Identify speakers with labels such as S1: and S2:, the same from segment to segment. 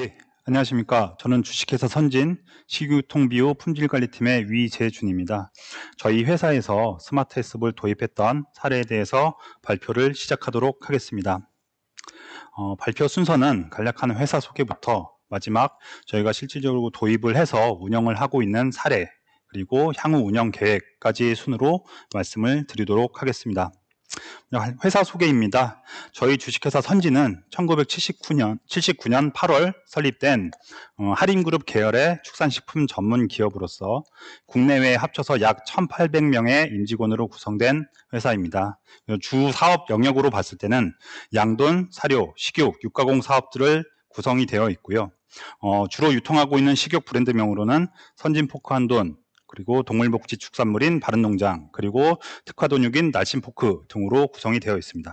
S1: 예, 안녕하십니까. 저는 주식회사 선진 식유통비호 품질관리팀의 위재준입니다. 저희 회사에서 스마트 해습을 도입했던 사례에 대해서 발표를 시작하도록 하겠습니다. 어, 발표 순서는 간략한 회사 소개부터 마지막 저희가 실질적으로 도입을 해서 운영을 하고 있는 사례 그리고 향후 운영 계획까지 순으로 말씀을 드리도록 하겠습니다. 회사 소개입니다. 저희 주식회사 선지는 1979년 79년 8월 설립된 어, 할인그룹 계열의 축산식품 전문 기업으로서 국내외에 합쳐서 약 1,800명의 임직원으로 구성된 회사입니다. 주 사업 영역으로 봤을 때는 양돈, 사료, 식육, 육가공 사업들을 구성이 되어 있고요. 어, 주로 유통하고 있는 식욕 브랜드명으로는 선진포크 한돈, 그리고 동물복지 축산물인 바른농장, 그리고 특화돈육인 날씬포크 등으로 구성이 되어 있습니다.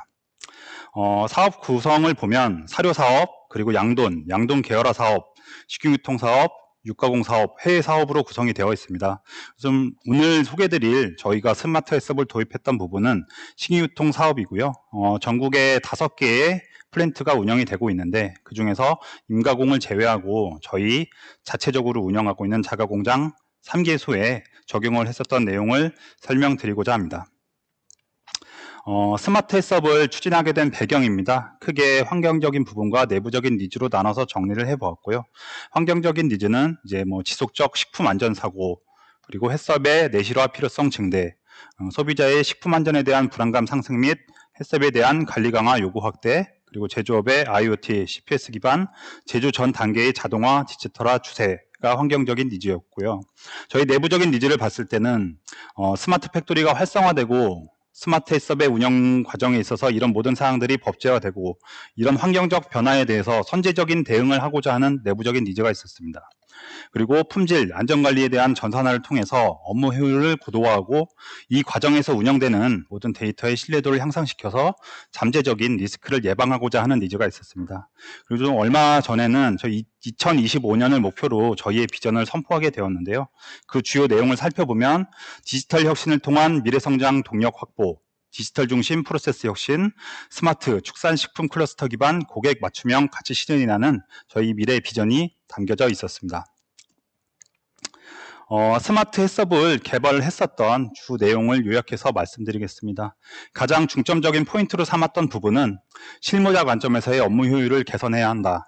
S1: 어, 사업 구성을 보면 사료사업, 그리고 양돈, 양돈 계열화 사업, 식용유통 사업, 육가공 사업, 해외 사업으로 구성이 되어 있습니다. 좀 오늘 소개드릴 저희가 스마트 해업을 도입했던 부분은 식이유통 사업이고요. 어, 전국에 다섯 개의 플랜트가 운영이 되고 있는데 그 중에서 임가공을 제외하고 저희 자체적으로 운영하고 있는 자가공장 3개소에 적용을 했었던 내용을 설명드리고자 합니다. 어, 스마트 해썹을 추진하게 된 배경입니다. 크게 환경적인 부분과 내부적인 니즈로 나눠서 정리를 해보았고요. 환경적인 니즈는 이제 뭐 지속적 식품 안전 사고 그리고 해썹의 내실화 필요성 증대, 어, 소비자의 식품 안전에 대한 불안감 상승 및 해썹에 대한 관리 강화 요구 확대, 그리고 제조업의 IoT, CPS 기반 제조 전 단계의 자동화 디지털화 추세, 가 환경적인 니즈였고요. 저희 내부적인 니즈를 봤을 때는 어, 스마트 팩토리가 활성화되고 스마트 헬스업의 운영 과정에 있어서 이런 모든 사항들이 법제화되고 이런 환경적 변화에 대해서 선제적인 대응을 하고자 하는 내부적인 니즈가 있었습니다. 그리고 품질, 안전관리에 대한 전산화를 통해서 업무 효율을 고도화하고 이 과정에서 운영되는 모든 데이터의 신뢰도를 향상시켜서 잠재적인 리스크를 예방하고자 하는 니즈가 있었습니다. 그리고 좀 얼마 전에는 저희 2025년을 목표로 저희의 비전을 선포하게 되었는데요. 그 주요 내용을 살펴보면 디지털 혁신을 통한 미래성장 동력 확보, 디지털 중심 프로세스 혁신, 스마트 축산식품 클러스터 기반 고객 맞춤형 가치 실현이라는 저희 미래 의 비전이 담겨져 있었습니다. 어, 스마트 해썹을 개발을 했었던 주 내용을 요약해서 말씀드리겠습니다. 가장 중점적인 포인트로 삼았던 부분은 실무자 관점에서의 업무 효율을 개선해야 한다.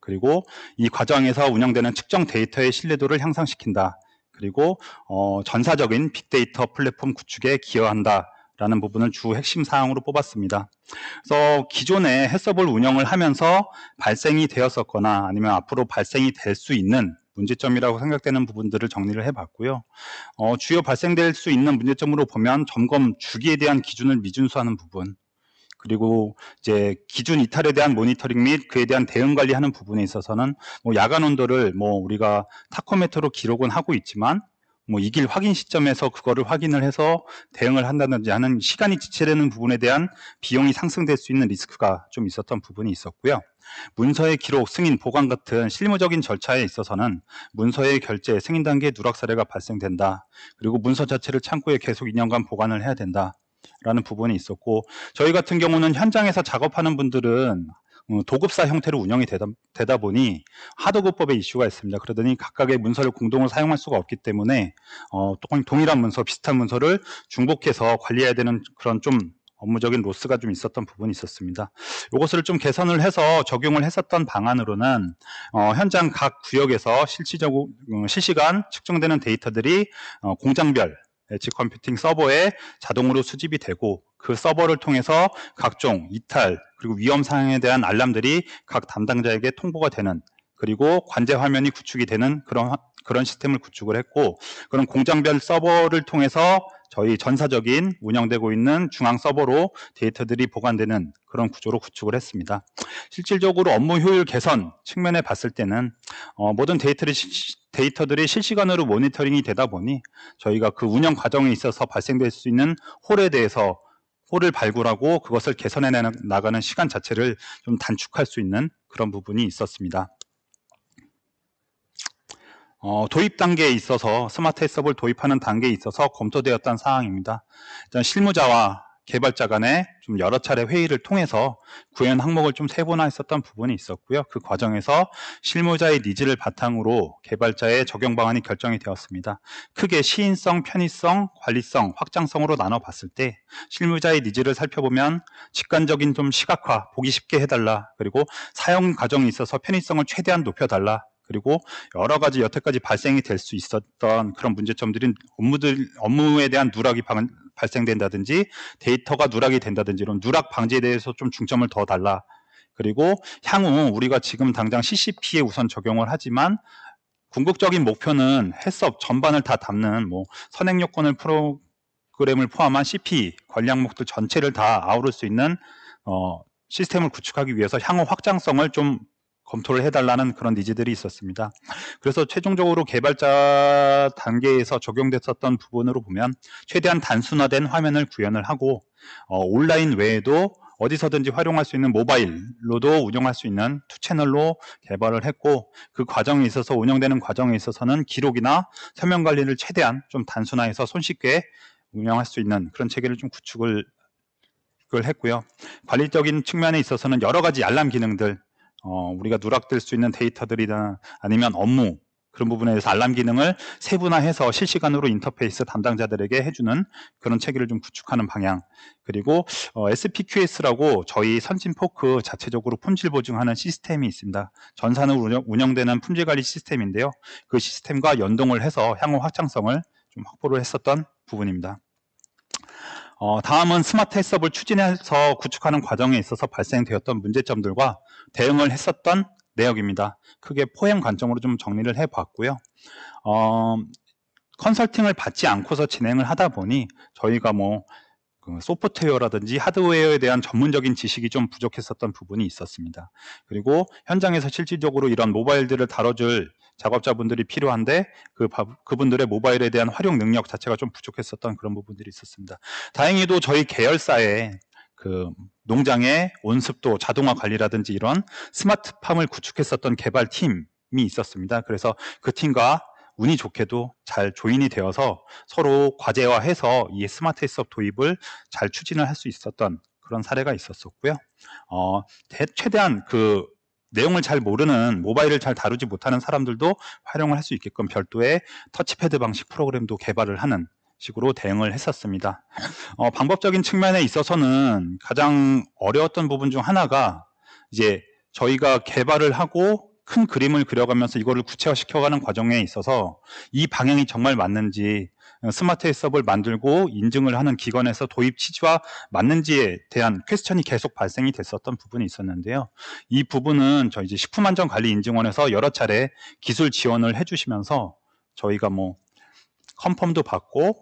S1: 그리고 이 과정에서 운영되는 측정 데이터의 신뢰도를 향상시킨다. 그리고 어, 전사적인 빅데이터 플랫폼 구축에 기여한다. 라는 부분을 주 핵심 사항으로 뽑았습니다. 그래서 기존에 해썹을 운영을 하면서 발생이 되었었거나 아니면 앞으로 발생이 될 수 있는 문제점이라고 생각되는 부분들을 정리를 해봤고요. 어, 주요 발생될 수 있는 문제점으로 보면 점검 주기에 대한 기준을 미준수하는 부분, 그리고 이제 기준 이탈에 대한 모니터링 및 그에 대한 대응 관리하는 부분에 있어서는 뭐 야간 온도를 뭐 우리가 타코메터로 기록은 하고 있지만 뭐 이길 확인 시점에서 그거를 확인을 해서 대응을 한다든지 하는 시간이 지체되는 부분에 대한 비용이 상승될 수 있는 리스크가 좀 있었던 부분이 있었고요. 문서의 기록, 승인, 보관 같은 실무적인 절차에 있어서는 문서의 결제, 승인 단계 누락 사례가 발생된다. 그리고 문서 자체를 창고에 계속 2년간 보관을 해야 된다. 라는 부분이 있었고 저희 같은 경우는 현장에서 작업하는 분들은 어, 도급사 형태로 운영이 되다, 되다 보니 하도급법의 이슈가 있습니다. 그러더니 각각의 문서를 공동으로 사용할 수가 없기 때문에 어, 동일한 문서, 비슷한 문서를 중복해서 관리해야 되는 그런 좀 업무적인 로스가 좀 있었던 부분이 있었습니다. 이것을 좀 개선을 해서 적용을 했었던 방안으로는 어, 현장 각 구역에서 실시적 어, 실시간 측정되는 데이터들이 어, 공장별 엣지 컴퓨팅 서버에 자동으로 수집이 되고 그 서버를 통해서 각종 이탈 그리고 위험 사항에 대한 알람들이 각 담당자에게 통보가 되는 그리고 관제 화면이 구축이 되는 그런 그런 시스템을 구축을 했고 그런 공장별 서버를 통해서 저희 전사적인 운영되고 있는 중앙 서버로 데이터들이 보관되는 그런 구조로 구축을 했습니다. 실질적으로 업무 효율 개선 측면에 봤을 때는 어, 모든 데이터를 데이터들이 실시간으로 모니터링이 되다 보니 저희가 그 운영 과정에 있어서 발생될 수 있는 홀에 대해서 홀을 발굴하고 그것을 개선해 나가는 시간 자체를 좀 단축할 수 있는 그런 부분이 있었습니다. 어, 도입 단계에 있어서 스마트 해썹을 도입하는 단계에 있어서 검토되었던 사항입니다. 일단 실무자와 개발자 간에 좀 여러 차례 회의를 통해서 구현 항목을 좀 세분화했었던 부분이 있었고요. 그 과정에서 실무자의 니즈를 바탕으로 개발자의 적용 방안이 결정이 되었습니다. 크게 시인성, 편의성, 관리성, 확장성으로 나눠봤을 때 실무자의 니즈를 살펴보면 직관적인 좀 시각화, 보기 쉽게 해달라. 그리고 사용 과정에 있어서 편의성을 최대한 높여달라. 그리고 여러 가지 여태까지 발생이 될 수 있었던 그런 문제점들인 업무들 업무에 대한 누락이 방, 발생된다든지 데이터가 누락이 된다든지 이런 누락 방지에 대해서 좀 중점을 더 달라. 그리고 향후 우리가 지금 당장 CCP에 우선 적용을 하지만 궁극적인 목표는 해썹 전반을 다 담는 뭐 선행 요건을 프로그램을 포함한 CP 권량목들 전체를 다 아우를 수 있는 어, 시스템을 구축하기 위해서 향후 확장성을 좀 검토를 해달라는 그런 니즈들이 있었습니다. 그래서 최종적으로 개발자 단계에서 적용됐었던 부분으로 보면 최대한 단순화된 화면을 구현을 하고 어, 온라인 외에도 어디서든지 활용할 수 있는 모바일로도 운영할 수 있는 투 채널로 개발을 했고 그 과정에 있어서 운영되는 과정에 있어서는 기록이나 서명 관리를 최대한 좀 단순화해서 손쉽게 운영할 수 있는 그런 체계를 좀 구축을 했고요. 관리적인 측면에 있어서는 여러 가지 알람 기능들 어, 우리가 누락될 수 있는 데이터들이나 아니면 업무 그런 부분에 서 알람 기능을 세분화해서 실시간으로 인터페이스 담당자들에게 해주는 그런 체계를 좀 구축하는 방향 그리고 어, SPQS라고 저희 선진 포크 자체적으로 품질 보증하는 시스템이 있습니다. 전산으로 운영, 되는 품질 관리 시스템인데요. 그 시스템과 연동을 해서 향후 확장성을 좀 확보를 했었던 부분입니다. 어, 다음은 스마트 해썹을 추진해서 구축하는 과정에 있어서 발생되었던 문제점들과 대응을 했었던 내역입니다. 크게 포엠 관점으로 좀 정리를 해봤고요. 어, 컨설팅을 받지 않고서 진행을 하다 보니 저희가 뭐 그 소프트웨어라든지 하드웨어에 대한 전문적인 지식이 좀 부족했었던 부분이 있었습니다. 그리고 현장에서 실질적으로 이런 모바일들을 다뤄줄 작업자분들이 필요한데 그 그분들의 모바일에 대한 활용 능력 자체가 좀 부족했었던 그런 부분들이 있었습니다. 다행히도 저희 계열사에 그 농장의 온습도 자동화 관리라든지 이런 스마트팜을 구축했었던 개발팀이 있었습니다. 그래서 그 팀과 운이 좋게도 잘 조인이 되어서 서로 과제화해서 이 스마트 해썹 도입을 잘 추진을 할 수 있었던 그런 사례가 있었었고요. 어, 최대한 그 내용을 잘 모르는 모바일을 잘 다루지 못하는 사람들도 활용을 할 수 있게끔 별도의 터치패드 방식 프로그램도 개발을 하는 식으로 대응을 했었습니다. 어, 방법적인 측면에 있어서는 가장 어려웠던 부분 중 하나가 이제 저희가 개발을 하고 큰 그림을 그려가면서 이거를 구체화시켜가는 과정에 있어서 이 방향이 정말 맞는지 스마트 해썹을 만들고 인증을 하는 기관에서 도입 취지와 맞는지에 대한 퀘스천이 계속 발생이 됐었던 부분이 있었는데요. 이 부분은 저희 이제 식품안전관리인증원에서 여러 차례 기술 지원을 해주시면서 저희가 뭐 컨펌도 받고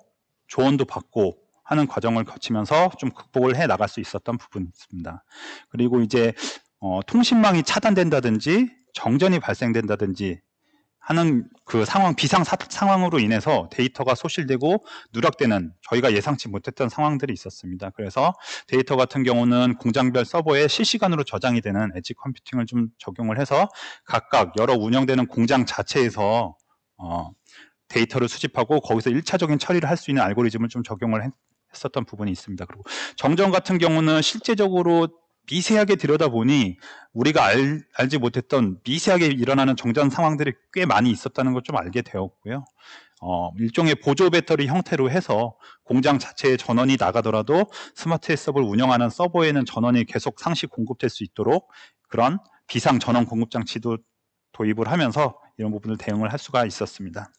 S1: 조언도 받고 하는 과정을 거치면서 좀 극복을 해 나갈 수 있었던 부분이 있습니다. 그리고 이제 어, 통신망이 차단된다든지 정전이 발생된다든지 하는 그 상황 비상 사, 상황으로 인해서 데이터가 소실되고 누락되는 저희가 예상치 못했던 상황들이 있었습니다. 그래서 데이터 같은 경우는 공장별 서버에 실시간으로 저장이 되는 엣지 컴퓨팅을 좀 적용을 해서 각각 여러 운영되는 공장 자체에서 어, 데이터를 수집하고 거기서 1차적인 처리를 할 수 있는 알고리즘을 좀 적용을 했, 했었던 부분이 있습니다. 그리고 정전 같은 경우는 실제적으로 미세하게 들여다보니 우리가 알, 알지 못했던 미세하게 일어나는 정전 상황들이 꽤 많이 있었다는 걸 좀 알게 되었고요. 어, 일종의 보조 배터리 형태로 해서 공장 자체의 전원이 나가더라도 스마트 해썹을 운영하는 서버에는 전원이 계속 상시 공급될 수 있도록 그런 비상 전원 공급 장치도 도입을 하면서 이런 부분을 대응을 할 수가 있었습니다.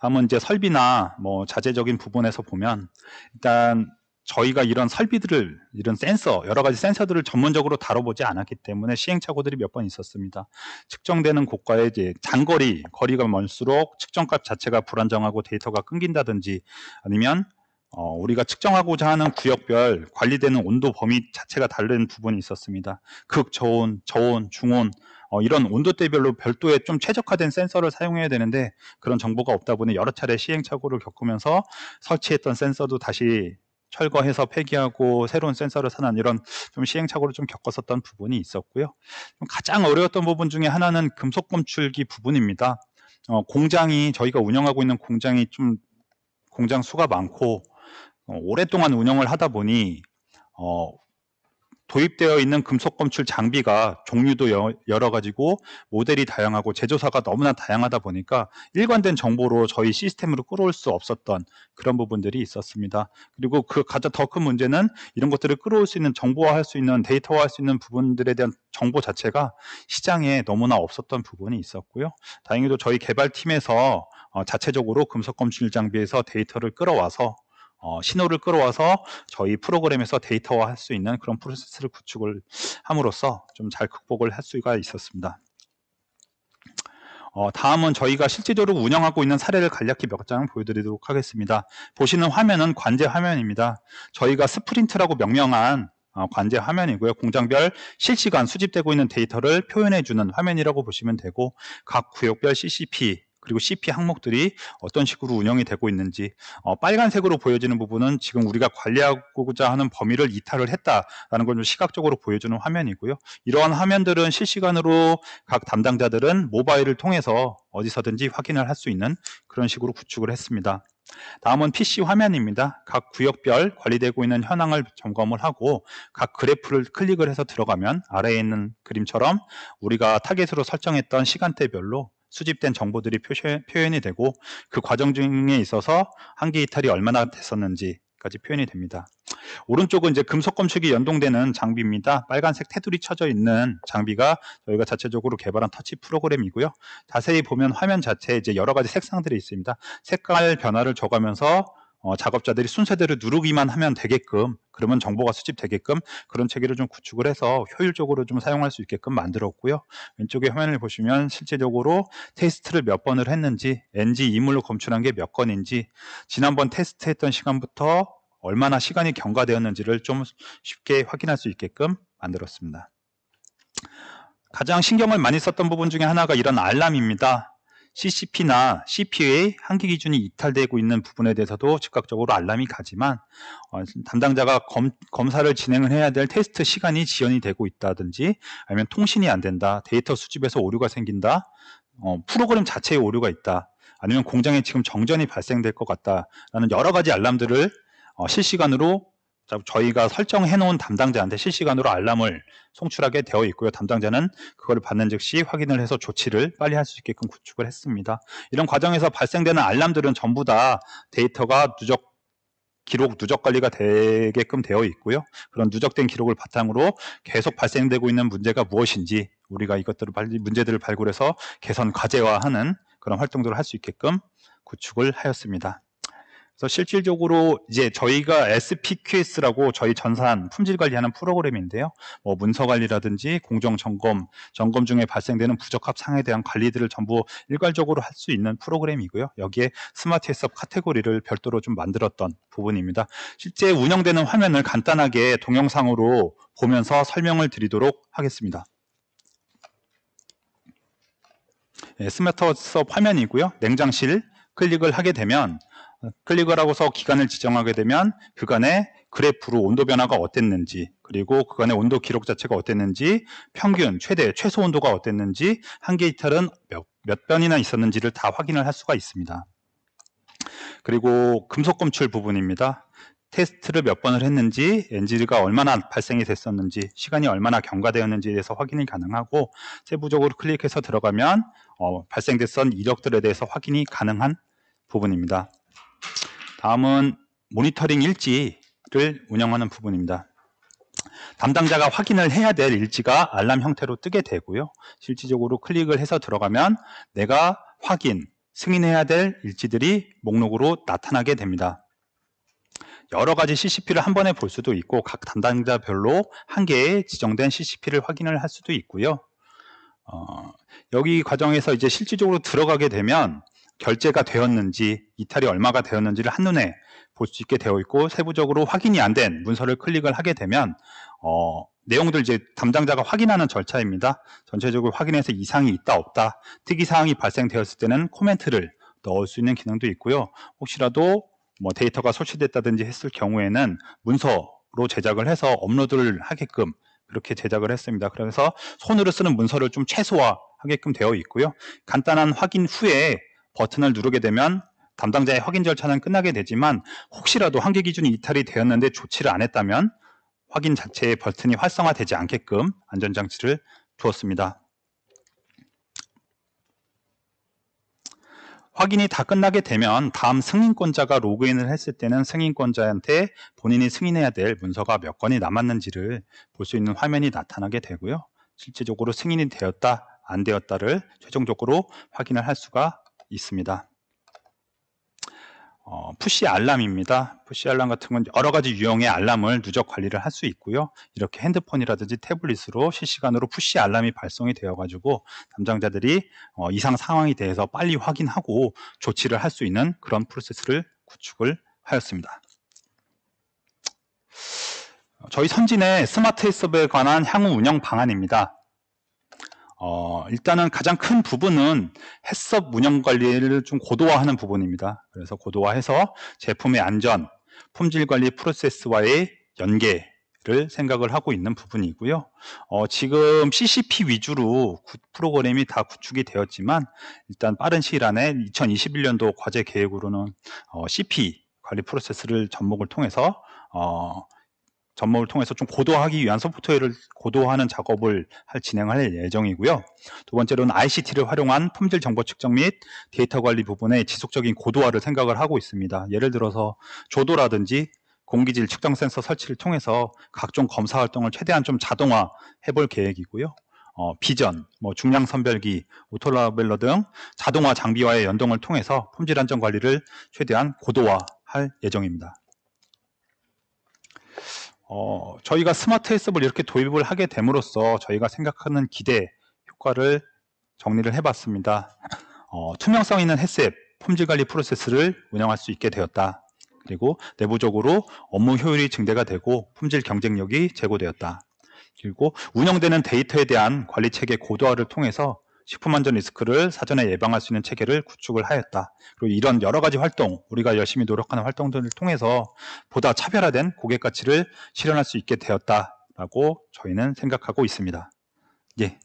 S1: 다음은 이제 설비나 뭐 자재적인 부분에서 보면 일단 저희가 이런 설비들을 이런 센서 여러 가지 센서들을 전문적으로 다뤄보지 않았기 때문에 시행착오들이 몇 번 있었습니다. 측정되는 고가의 이제 장거리 거리가 멀수록 측정값 자체가 불안정하고 데이터가 끊긴다든지 아니면 어, 우리가 측정하고자 하는 구역별 관리되는 온도 범위 자체가 다른 부분이 있었습니다. 극저온, 저온, 중온 어, 이런 온도대별로 별도의 좀 최적화된 센서를 사용해야 되는데 그런 정보가 없다 보니 여러 차례 시행착오를 겪으면서 설치했던 센서도 다시 철거해서 폐기하고 새로운 센서를 사는 이런 좀 시행착오를 좀 겪었었던 부분이 있었고요. 가장 어려웠던 부분 중에 하나는 금속 검출기 부분입니다. 어, 공장이 저희가 운영하고 있는 공장이 좀 공장 수가 많고 어, 오랫동안 운영을 하다 보니 어, 도입되어 있는 금속 검출 장비가 종류도 여러 가지고 모델이 다양하고 제조사가 너무나 다양하다 보니까 일관된 정보로 저희 시스템으로 끌어올 수 없었던 그런 부분들이 있었습니다. 그리고 그 가장 더 큰 문제는 이런 것들을 끌어올 수 있는 정보화할 수 있는 데이터화할 수 있는 부분들에 대한 정보 자체가 시장에 너무나 없었던 부분이 있었고요. 다행히도 저희 개발팀에서 어, 자체적으로 금속 검출 장비에서 데이터를 끌어와서 어, 신호를 끌어와서 저희 프로그램에서 데이터화할 수 있는 그런 프로세스를 구축을 함으로써 좀 잘 극복을 할 수가 있었습니다. 어, 다음은 저희가 실제적으로 운영하고 있는 사례를 간략히 몇 장 보여드리도록 하겠습니다. 보시는 화면은 관제 화면입니다. 저희가 스프린트라고 명명한 어, 관제 화면이고요. 공장별 실시간 수집되고 있는 데이터를 표현해주는 화면이라고 보시면 되고 각 구역별 CCP 그리고 CP 항목들이 어떤 식으로 운영이 되고 있는지 어, 빨간색으로 보여지는 부분은 지금 우리가 관리하고자 하는 범위를 이탈을 했다라는 걸좀 시각적으로 보여주는 화면이고요. 이러한 화면들은 실시간으로 각 담당자들은 모바일을 통해서 어디서든지 확인을 할 수 있는 그런 식으로 구축을 했습니다. 다음은 PC 화면입니다. 각 구역별 관리되고 있는 현황을 점검을 하고 각 그래프를 클릭을 해서 들어가면 아래에 있는 그림처럼 우리가 타겟으로 설정했던 시간대별로 수집된 정보들이 표시, 표현이 되고 그 과정 중에 있어서 한기 이탈이 얼마나 됐었는지 까지 표현이 됩니다. 오른쪽은 이제 금속 검출이 연동되는 장비입니다. 빨간색 테두리 쳐져 있는 장비가 저희가 자체적으로 개발한 터치 프로그램이고요. 자세히 보면 화면 자체에 이제 여러 가지 색상들이 있습니다. 색깔 변화를 줘가면서 어, 작업자들이 순서대로 누르기만 하면 되게끔 그러면 정보가 수집되게끔 그런 체계를 좀 구축을 해서 효율적으로 좀 사용할 수 있게끔 만들었고요. 왼쪽에 화면을 보시면 실제적으로 테스트를 몇 번을 했는지 NG 이물로 검출한 게 몇 건인지 지난번 테스트했던 시간부터 얼마나 시간이 경과되었는지를 좀 쉽게 확인할 수 있게끔 만들었습니다. 가장 신경을 많이 썼던 부분 중에 하나가 이런 알람입니다. CCP나 CP의 한기 기준이 이탈되고 있는 부분에 대해서도 즉각적으로 알람이 가지만 어, 담당자가 검, 검사를 진행을 해야 될 테스트 시간이 지연이 되고 있다든지 아니면 통신이 안 된다, 데이터 수집에서 오류가 생긴다, 어, 프로그램 자체에 오류가 있다, 아니면 공장에 지금 정전이 발생될 것 같다라는 여러 가지 알람들을 어, 실시간으로 저희가 설정해 놓은 담당자한테 실시간으로 알람을 송출하게 되어 있고요. 담당자는 그걸 받는 즉시 확인을 해서 조치를 빨리 할 수 있게끔 구축을 했습니다. 이런 과정에서 발생되는 알람들은 전부 다 데이터가 누적 기록 누적 관리가 되게끔 되어 있고요. 그런 누적된 기록을 바탕으로 계속 발생되고 있는 문제가 무엇인지 우리가 이것들을 빨 문제들을 발굴해서 개선 과제화하는 그런 활동들을 할 수 있게끔 구축을 하였습니다. 그래서 실질적으로 이제 저희가 SPQS라고 저희 전산 품질 관리하는 프로그램인데요. 뭐 문서 관리라든지 공정 점검, 점검 중에 발생되는 부적합 상에 대한 관리들을 전부 일괄적으로 할 수 있는 프로그램이고요. 여기에 스마트 해썹 카테고리를 별도로 좀 만들었던 부분입니다. 실제 운영되는 화면을 간단하게 동영상으로 보면서 설명을 드리도록 하겠습니다. 네, 예, 스마트 해썹 화면이고요. 냉장실 클릭을 하게 되면 클릭을 하고서 기간을 지정하게 되면 그간의 그래프로 온도 변화가 어땠는지 그리고 그간의 온도 기록 자체가 어땠는지 평균, 최대, 최소 온도가 어땠는지 한계 이탈은 몇, 몇 변이나 있었는지를 다 확인을 할 수가 있습니다. 그리고 금속 검출 부분입니다. 테스트를 몇 번을 했는지 엔진가 이 얼마나 발생이 됐었는지 시간이 얼마나 경과되었는지에 대해서 확인이 가능하고 세부적으로 클릭해서 들어가면 어, 발생됐던 이력들에 대해서 확인이 가능한 부분입니다. 다음은 모니터링 일지를 운영하는 부분입니다. 담당자가 확인을 해야 될 일지가 알람 형태로 뜨게 되고요. 실질적으로 클릭을 해서 들어가면 내가 확인, 승인해야 될 일지들이 목록으로 나타나게 됩니다. 여러 가지 CCP를 한 번에 볼 수도 있고 각 담당자별로 한 개의 지정된 CCP를 확인을 할 수도 있고요. 어, 여기 과정에서 이제 실질적으로 들어가게 되면 결제가 되었는지 이탈이 얼마가 되었는지를 한눈에 볼 수 있게 되어 있고 세부적으로 확인이 안 된 문서를 클릭을 하게 되면 어, 내용들 이제 담당자가 확인하는 절차입니다. 전체적으로 확인해서 이상이 있다 없다 특이사항이 발생되었을 때는 코멘트를 넣을 수 있는 기능도 있고요. 혹시라도 뭐 데이터가 소실됐다든지 했을 경우에는 문서로 제작을 해서 업로드를 하게끔 그렇게 제작을 했습니다. 그래서 손으로 쓰는 문서를 좀 최소화하게끔 되어 있고요. 간단한 확인 후에 버튼을 누르게 되면 담당자의 확인 절차는 끝나게 되지만 혹시라도 환기 기준이 이탈이 되었는데 조치를 안 했다면 확인 자체의 버튼이 활성화되지 않게끔 안전장치를 두었습니다. 확인이 다 끝나게 되면 다음 승인권자가 로그인을 했을 때는 승인권자한테 본인이 승인해야 될 문서가 몇 건이 남았는지를 볼 수 있는 화면이 나타나게 되고요. 실제적으로 승인이 되었다, 안 되었다를 최종적으로 확인을 할 수가 있습니다. 어, 푸시 알람입니다. 푸시 알람 같은 건 여러 가지 유형의 알람을 누적 관리를 할 수 있고요. 이렇게 핸드폰이라든지 태블릿으로 실시간으로 푸시 알람이 발송이 되어가지고 담당자들이 어, 이상 상황에 대해서 빨리 확인하고 조치를 할 수 있는 그런 프로세스를 구축을 하였습니다. 저희 선진의 스마트 해썹에 관한 향후 운영 방안입니다. 어, 일단은 가장 큰 부분은 해썹 운영 관리를 좀 고도화하는 부분입니다. 그래서 고도화해서 제품의 안전, 품질 관리 프로세스와의 연계 를 생각을 하고 있는 부분이고요. 어, 지금 CCP 위주로 프로그램이 다 구축이 되었지만 일단 빠른 시일 안에 2021년도 과제 계획으로는 어, CP 관리 프로세스를 접목을 통해서 어, 전목을 통해서 좀 고도화하기 위한 소프트웨어를 고도화하는 작업을 할, 진행할 예정이고요. 두 번째로는 ICT를 활용한 품질 정보 측정 및 데이터 관리 부분의 지속적인 고도화를 생각을 하고 있습니다. 예를 들어서 조도라든지 공기질 측정 센서 설치를 통해서 각종 검사 활동을 최대한 좀 자동화 해볼 계획이고요. 어, 비전, 뭐 중량 선별기, 오토라벨러 등 자동화 장비와의 연동을 통해서 품질 안전 관리를 최대한 고도화할 예정입니다. 어, 저희가 스마트 해썹을 이렇게 도입을 하게 됨으로써 저희가 생각하는 기대 효과를 정리를 해봤습니다. 어, 투명성 있는 해썹 품질 관리 프로세스를 운영할 수 있게 되었다. 그리고 내부적으로 업무 효율이 증대가 되고 품질 경쟁력이 제고되었다. 그리고 운영되는 데이터에 대한 관리 체계 고도화를 통해서 식품안전 리스크를 사전에 예방할 수 있는 체계를 구축을 하였다. 그리고 이런 여러 가지 활동, 우리가 열심히 노력하는 활동들을 통해서 보다 차별화된 고객 가치를 실현할 수 있게 되었다라고 저희는 생각하고 있습니다. 예.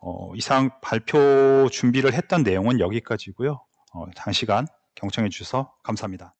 S1: 어, 이상 발표 준비를 했던 내용은 여기까지고요. 어, 장시간 경청해 주셔서 감사합니다.